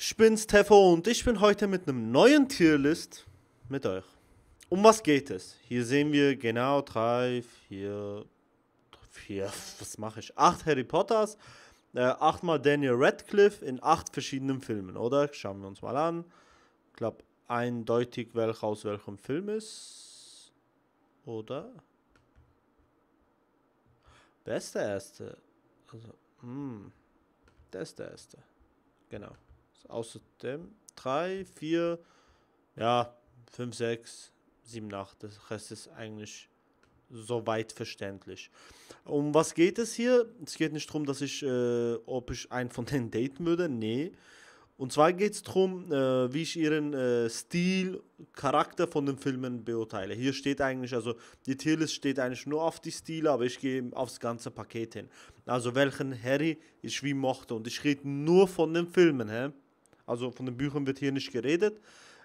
Ich bin's Tefo und ich bin heute mit einem neuen Tierlist mit euch. Um was geht es? Hier sehen wir genau drei, vier, vier, was mache ich? Acht Harry Potters, äh, achtmal Daniel Radcliffe in acht verschiedenen Filmen, oder? Schauen wir uns mal an. Ich glaube eindeutig, welcher aus welchem Film ist. Oder? Beste Erste? Also, mh, hm, der ist der Erste. Genau außerdem 3, 4, ja, 5, 6, 7, 8. Das Rest ist eigentlich soweit verständlich. Um was geht es hier? Es geht nicht darum, dass ich, äh, ob ich einen von denen daten würde, nee. Und zwar geht es darum, äh, wie ich ihren äh, Stil, Charakter von den Filmen beurteile. Hier steht eigentlich, also die Tierlist steht eigentlich nur auf die Stile, aber ich gehe aufs ganze Paket hin. Also welchen Harry ich wie mochte. Und ich rede nur von den Filmen, hä? Also von den Büchern wird hier nicht geredet.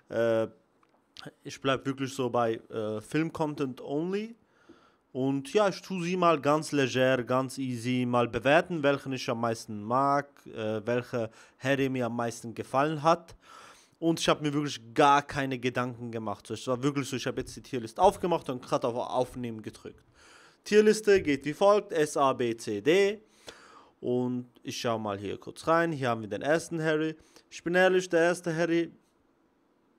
Äh, ich bleibe wirklich so bei äh, Film-Content only. Und ja, ich tue sie mal ganz leger, ganz easy mal bewerten, welchen ich am meisten mag, äh, welche Harry mir am meisten gefallen hat. Und ich habe mir wirklich gar keine Gedanken gemacht. es war wirklich so, ich habe jetzt die Tierliste aufgemacht und gerade auf Aufnehmen gedrückt. Tierliste geht wie folgt: S, A, B, C, D. Und ich schaue mal hier kurz rein. Hier haben wir den ersten Harry. Ich bin ehrlich, der erste Harry.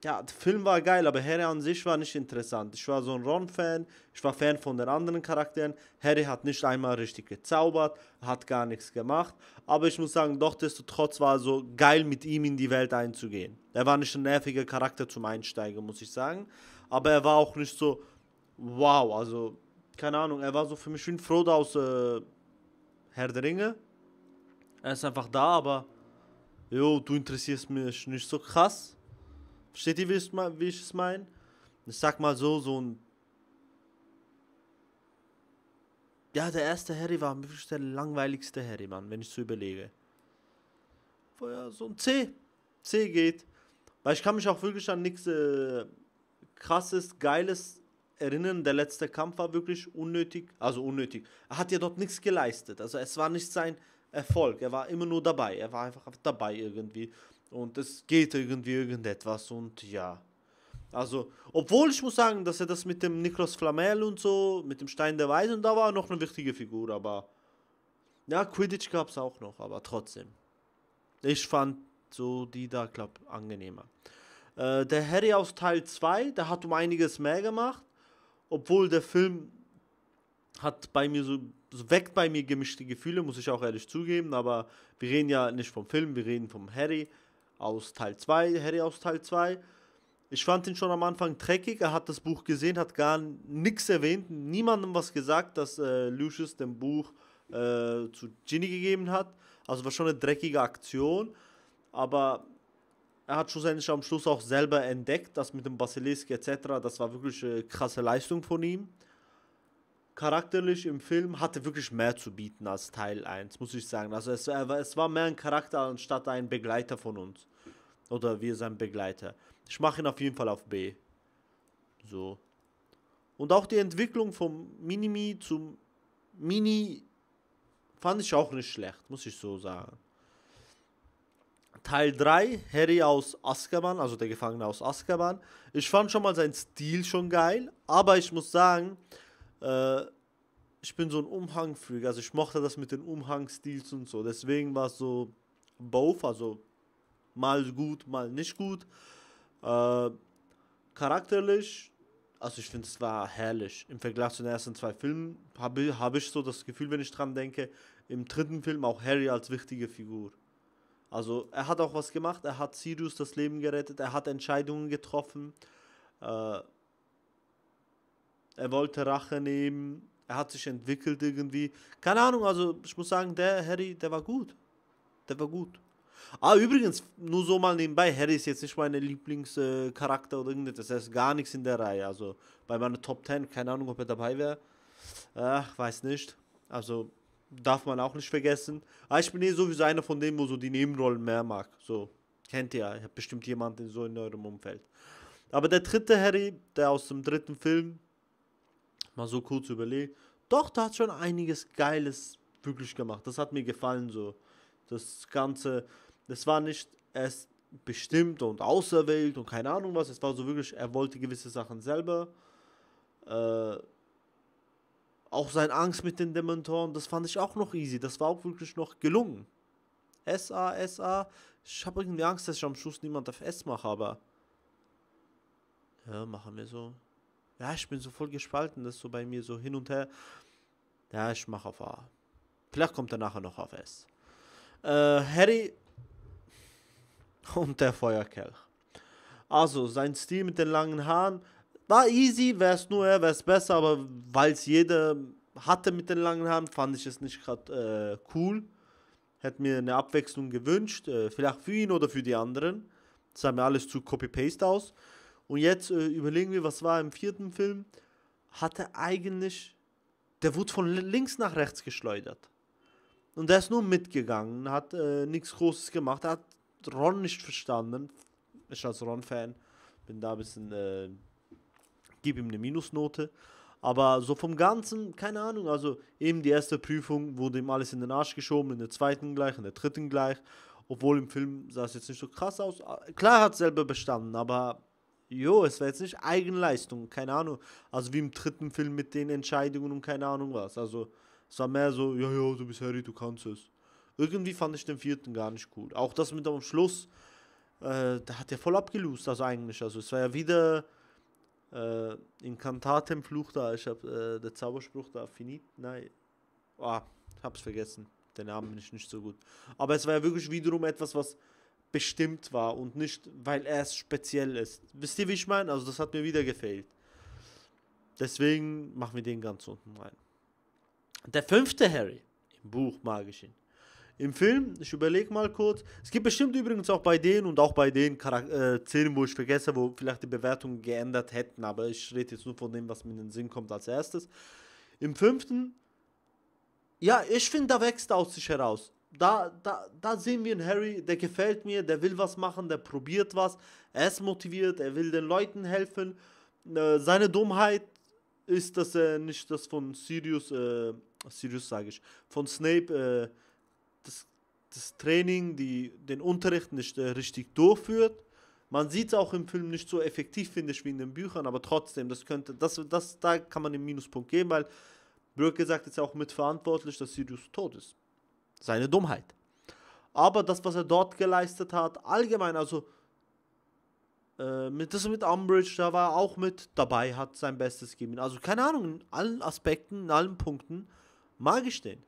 Ja, der Film war geil, aber Harry an sich war nicht interessant. Ich war so ein Ron-Fan, ich war Fan von den anderen Charakteren. Harry hat nicht einmal richtig gezaubert, hat gar nichts gemacht. Aber ich muss sagen, doch desto trotz war so geil, mit ihm in die Welt einzugehen. Er war nicht ein nerviger Charakter zum Einsteigen, muss ich sagen. Aber er war auch nicht so, wow, also keine Ahnung, er war so für mich wie ein Frodo aus äh, Herr der Ringe, er ist einfach da, aber jo, du interessierst mich nicht so krass. Versteht ihr, wie ich, es meine? Ich sag mal so, so ein. Ja, der erste Harry war wirklich der langweiligste Harry, Mann, wenn ich so überlege. Vorher so ein C. C geht. Weil ich kann mich auch wirklich an nichts äh, krasses, geiles erinnern. Der letzte Kampf war wirklich unnötig. Also unnötig. Er hat ja dort nichts geleistet. Also es war nicht sein Erfolg. Er war immer nur dabei. Er war einfach dabei irgendwie. Und es geht irgendwie irgendetwas und ja. Also, obwohl ich muss sagen, dass er das mit dem Niklas Flamel und so, mit dem Stein der Weisen, da war noch eine wichtige Figur, aber. Ja, Quidditch gab es auch noch, aber trotzdem. Ich fand so die da, glaub, angenehmer. Äh, der Harry aus Teil 2, der hat um einiges mehr gemacht, obwohl der Film hat bei mir so, so, weckt bei mir gemischte Gefühle, muss ich auch ehrlich zugeben, aber wir reden ja nicht vom Film, wir reden vom Harry aus Teil 2, Harry aus Teil 2. Ich fand ihn schon am Anfang dreckig, er hat das Buch gesehen, hat gar nichts erwähnt, niemandem was gesagt, dass äh, Lucius dem Buch äh, zu Ginny gegeben hat. Also war schon eine dreckige Aktion, aber er hat schlussendlich am Schluss auch selber entdeckt, das mit dem Basilisk etc., das war wirklich eine äh, krasse Leistung von ihm charakterlich im Film hatte wirklich mehr zu bieten als Teil 1, muss ich sagen. Also es, es war mehr ein Charakter anstatt ein Begleiter von uns. Oder wir sein Begleiter. Ich mache ihn auf jeden Fall auf B. So. Und auch die Entwicklung vom Minimi zum Mini fand ich auch nicht schlecht, muss ich so sagen. Teil 3, Harry aus Azkaban, also der Gefangene aus Azkaban. Ich fand schon mal seinen Stil schon geil, aber ich muss sagen, äh, ich bin so ein Umhangfreak. Also ich mochte das mit den Umhangstils und so. Deswegen war es so both, also mal gut, mal nicht gut. Äh, charakterlich, also ich finde es war herrlich. Im Vergleich zu den ersten zwei Filmen habe hab ich so das Gefühl, wenn ich dran denke, im dritten Film auch Harry als wichtige Figur. Also er hat auch was gemacht, er hat Sirius das Leben gerettet, er hat Entscheidungen getroffen. Äh, er wollte Rache nehmen, er hat sich entwickelt irgendwie. Keine Ahnung, also ich muss sagen, der Harry, der war gut. Der war gut. Ah, übrigens, nur so mal nebenbei, Harry ist jetzt nicht mein Lieblingscharakter oder irgendetwas. Er ist gar nichts in der Reihe. Also bei meiner Top 10, keine Ahnung, ob er dabei wäre. Ach, weiß nicht. Also darf man auch nicht vergessen. Aber ah, ich bin eh sowieso einer von denen, wo so die Nebenrollen mehr mag. So, kennt ihr, ja. ich habe bestimmt jemanden so in eurem Umfeld. Aber der dritte Harry, der aus dem dritten Film, mal so kurz überlegt, doch, da hat schon einiges Geiles wirklich gemacht. Das hat mir gefallen so. Das Ganze, das war nicht erst bestimmt und auserwählt und keine Ahnung was. Es war so wirklich, er wollte gewisse Sachen selber. Äh, auch seine Angst mit den Dementoren, das fand ich auch noch easy. Das war auch wirklich noch gelungen. SA, SA. Ich habe irgendwie Angst, dass ich am Schluss niemand auf S mache, aber. Ja, machen wir so. Ja, ich bin so voll gespalten, das ist so bei mir so hin und her. Ja, ich mache auf A. Vielleicht kommt er nachher noch auf S. Äh, Harry und der Feuerkelch. Also, sein Stil mit den langen Haaren war easy, wäre es nur er, wäre es besser, aber weil es jeder hatte mit den langen Haaren, fand ich es nicht gerade äh, cool. Hätte mir eine Abwechslung gewünscht, äh, vielleicht für ihn oder für die anderen. Das sah mir alles zu Copy-Paste aus. Und jetzt äh, überlegen wir, was war im vierten Film? Hatte eigentlich, der wurde von links nach rechts geschleudert. Und der ist nur mitgegangen, hat äh, nichts Großes gemacht, er hat Ron nicht verstanden. Ich als Ron-Fan bin da ein bisschen, äh, gebe ihm eine Minusnote. Aber so vom Ganzen, keine Ahnung. Also eben die erste Prüfung wurde ihm alles in den Arsch geschoben, in der zweiten gleich, in der dritten gleich. Obwohl im Film sah es jetzt nicht so krass aus. Äh, klar hat es selber bestanden, aber Jo, es war jetzt nicht Eigenleistung, keine Ahnung. Also wie im dritten Film mit den Entscheidungen und keine Ahnung was. Also es war mehr so, ja, ja, du bist Harry, du kannst es. Irgendwie fand ich den vierten gar nicht gut. Auch das mit am Schluss, äh, da hat er voll abgelust, also eigentlich. Also es war ja wieder äh, Incantatem Fluch da. Ich habe äh, der Zauberspruch da, Finit, nein. Ah, hab's vergessen. Den Namen bin ich nicht so gut. Aber es war ja wirklich wiederum etwas, was bestimmt war und nicht, weil er es speziell ist. Wisst ihr, wie ich meine? Also das hat mir wieder gefehlt. Deswegen machen wir den ganz unten rein. Der fünfte Harry im Buch Magischen. Im Film, ich überlege mal kurz, es gibt bestimmt übrigens auch bei denen und auch bei den Charak äh, Szenen, wo ich vergesse, wo vielleicht die Bewertungen geändert hätten, aber ich rede jetzt nur von dem, was mir in den Sinn kommt als erstes. Im fünften, ja, ich finde, da wächst aus sich heraus da, da, da sehen wir einen Harry, der gefällt mir, der will was machen, der probiert was, er ist motiviert, er will den Leuten helfen. Äh, seine Dummheit ist, dass er nicht das von Sirius, äh, Sirius sage ich, von Snape äh, das, das Training, die, den Unterricht nicht äh, richtig durchführt. Man sieht es auch im Film nicht so effektiv, finde ich, wie in den Büchern, aber trotzdem, das könnte, das, das, da kann man den Minuspunkt geben, weil Brück sagt ist ja auch mitverantwortlich, dass Sirius tot ist seine Dummheit. Aber das, was er dort geleistet hat, allgemein, also äh, mit, das mit Umbridge, da war er auch mit dabei, hat sein Bestes gegeben. Also keine Ahnung, in allen Aspekten, in allen Punkten mag ich den.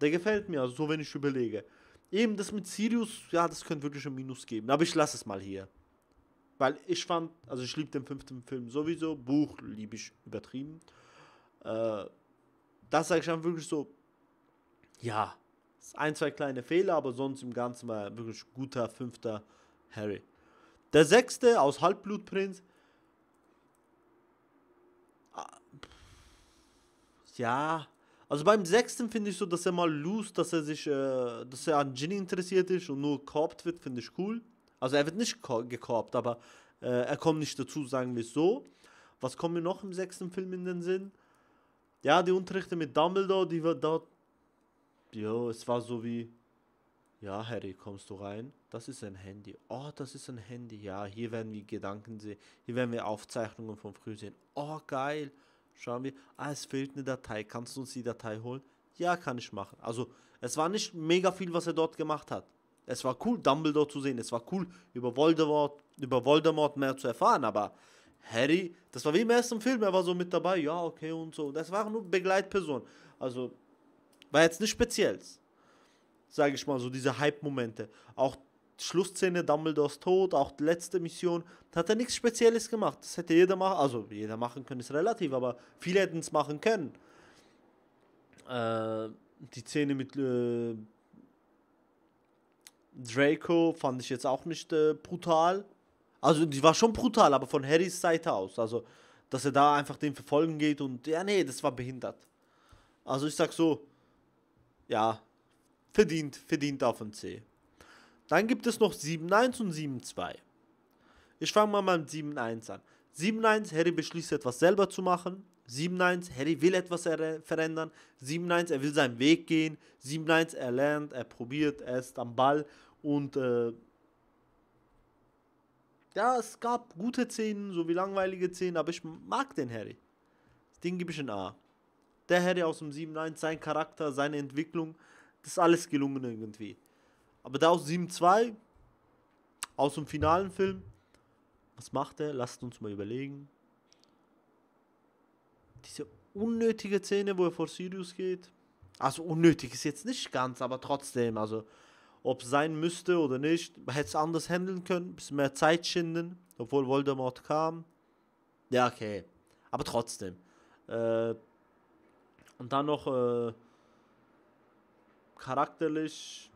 Der gefällt mir, also so wenn ich überlege. Eben das mit Sirius, ja, das könnte wirklich ein Minus geben. Aber ich lasse es mal hier. Weil ich fand, also ich liebe den fünften Film sowieso, Buch liebe ich übertrieben. Äh, das sage ich einfach wirklich so, ja, ein, zwei kleine Fehler, aber sonst im Ganzen war er wirklich guter fünfter Harry. Der sechste aus Halbblutprinz. Ah, ja, also beim sechsten finde ich so, dass er mal loose, dass er sich, äh, dass er an Ginny interessiert ist und nur korbt wird, finde ich cool. Also er wird nicht gekorbt, aber äh, er kommt nicht dazu, sagen wir es so. Was kommt mir noch im sechsten Film in den Sinn? Ja, die Unterrichte mit Dumbledore, die wir dort Jo, oh, es war so wie, ja, Harry, kommst du rein? Das ist ein Handy. Oh, das ist ein Handy. Ja, hier werden wir Gedanken sehen. Hier werden wir Aufzeichnungen von früh sehen. Oh, geil. Schauen wir. Ah, es fehlt eine Datei. Kannst du uns die Datei holen? Ja, kann ich machen. Also, es war nicht mega viel, was er dort gemacht hat. Es war cool, Dumbledore zu sehen. Es war cool, über Voldemort, über Voldemort mehr zu erfahren. Aber Harry, das war wie im ersten Film. Er war so mit dabei. Ja, okay und so. Das waren nur Begleitpersonen. Also, war jetzt nichts Spezielles. Sage ich mal, so diese Hype-Momente. Auch Schlussszene, Dumbledores Tod, auch die letzte Mission, da hat er nichts Spezielles gemacht. Das hätte jeder machen, also jeder machen können ist relativ, aber viele hätten es machen können. Äh, die Szene mit äh, Draco fand ich jetzt auch nicht äh, brutal. Also die war schon brutal, aber von Harrys Seite aus. Also, dass er da einfach den verfolgen geht und ja, nee, das war behindert. Also ich sag so, ja, verdient, verdient davon C. Dann gibt es noch 7-1 und 7-2. Ich fange mal mit 7-1 an. 7-1, Harry beschließt etwas selber zu machen. 7-1, Harry will etwas verändern. 7-1, er will seinen Weg gehen. 7-1, er lernt, er probiert, er ist am Ball. Und äh, ja, es gab gute Szenen sowie langweilige Szenen, aber ich mag den Harry. Den gebe ich ein A. Der hätte aus dem 7-1, sein Charakter, seine Entwicklung, das ist alles gelungen irgendwie. Aber da aus 7-2, aus dem finalen Film, was macht er? Lasst uns mal überlegen. Diese unnötige Szene, wo er vor Sirius geht. Also unnötig ist jetzt nicht ganz, aber trotzdem, also ob es sein müsste oder nicht, hätte es anders handeln können, bisschen mehr Zeit schinden, obwohl Voldemort kam. Ja, okay. Aber trotzdem. Äh, und dann noch äh, charakterlich.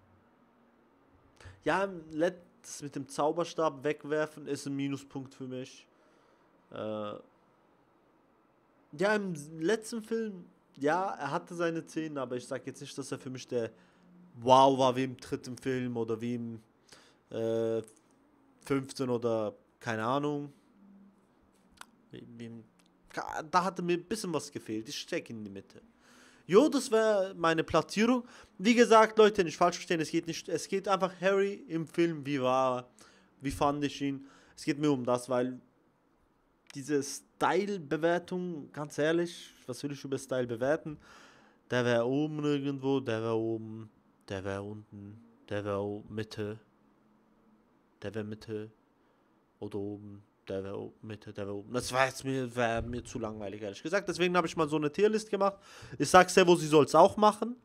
Ja, das mit dem Zauberstab wegwerfen ist ein Minuspunkt für mich. Äh, ja, im letzten Film, ja, er hatte seine Szenen, aber ich sag jetzt nicht, dass er für mich der Wow war wie im dritten Film oder wie im äh, 15 oder keine Ahnung. Wie, wie im da hatte mir ein bisschen was gefehlt. Ich stecke in die Mitte. Jo, das wäre meine Platzierung. Wie gesagt, Leute, nicht falsch verstehen, es geht nicht, es geht einfach Harry im Film, wie war er, wie fand ich ihn. Es geht mir um das, weil diese Style-Bewertung, ganz ehrlich, was will ich über Style bewerten? Der wäre oben irgendwo, der wäre oben, der wäre unten, der wäre Mitte, der wäre Mitte oder oben, Development, Development. Das war jetzt mir, wär mir zu langweilig, ehrlich gesagt. Deswegen habe ich mal so eine Tierlist gemacht. Ich sag Servo, sie soll es auch machen.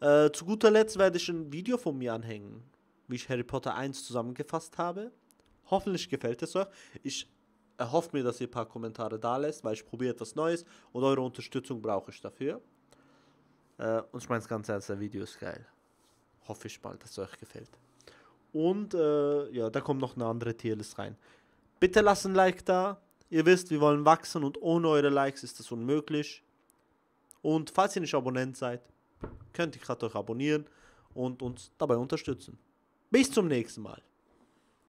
Äh, zu guter Letzt werde ich ein Video von mir anhängen, wie ich Harry Potter 1 zusammengefasst habe. Hoffentlich gefällt es euch. Ich erhoffe mir, dass ihr ein paar Kommentare da lässt, weil ich probiere etwas Neues und eure Unterstützung brauche ich dafür. Äh, und ich meine, das ganze erste Video ist geil. Hoffe ich mal, dass es euch gefällt. Und äh, ja, da kommt noch eine andere Tierlist rein. Bitte lasst ein Like da. Ihr wisst, wir wollen wachsen und ohne eure Likes ist das unmöglich. Und falls ihr nicht Abonnent seid, könnt ihr gerade euch abonnieren und uns dabei unterstützen. Bis zum nächsten Mal.